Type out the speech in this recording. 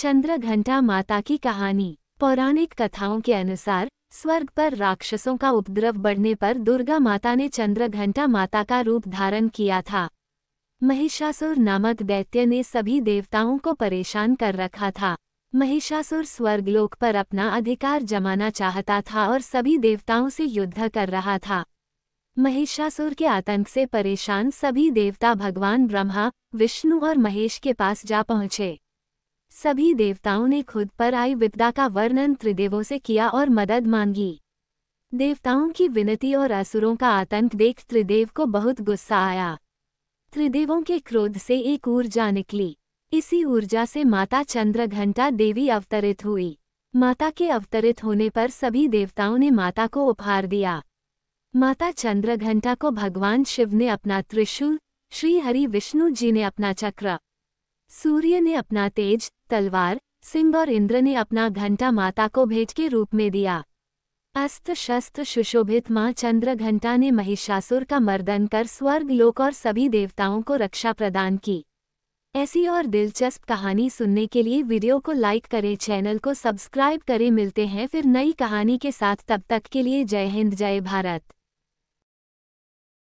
चंद्र घंटा माता की कहानी पौराणिक कथाओं के अनुसार स्वर्ग पर राक्षसों का उपद्रव बढ़ने पर दुर्गा माता ने चंद्र घंटा माता का रूप धारण किया था महिषासुर नामक दैत्य ने सभी देवताओं को परेशान कर रखा था महिषासुर स्वर्गलोक पर अपना अधिकार जमाना चाहता था और सभी देवताओं से युद्ध कर रहा था महिषासुर के आतंक से परेशान सभी देवता भगवान ब्रह्मा विष्णु और महेश के पास जा पहुंचे सभी देवताओं ने खुद पर आई विपदा का वर्णन त्रिदेवों से किया और मदद मांगी देवताओं की विनती और असुरों का आतंक देख त्रिदेव को बहुत गुस्सा आया त्रिदेवों के क्रोध से एक ऊर्जा निकली इसी ऊर्जा से माता चंद्रघंटा देवी अवतरित हुई माता के अवतरित होने पर सभी देवताओं ने माता को उपहार दिया माता चंद्रघंटा को भगवान शिव ने अपना त्रिशूल श्री हरि विष्णु जी ने अपना चक्र सूर्य ने अपना तेज तलवार सिंह और इंद्र ने अपना घंटा माता को भेंट के रूप में दिया अस्त शस्त्र सुशोभित माँ चंद्र घंटा ने महिषासुर का मर्दन कर स्वर्ग लोक और सभी देवताओं को रक्षा प्रदान की ऐसी और दिलचस्प कहानी सुनने के लिए वीडियो को लाइक करें चैनल को सब्सक्राइब करें मिलते हैं फिर नई कहानी के साथ तब तक के लिए जय हिंद जय भारत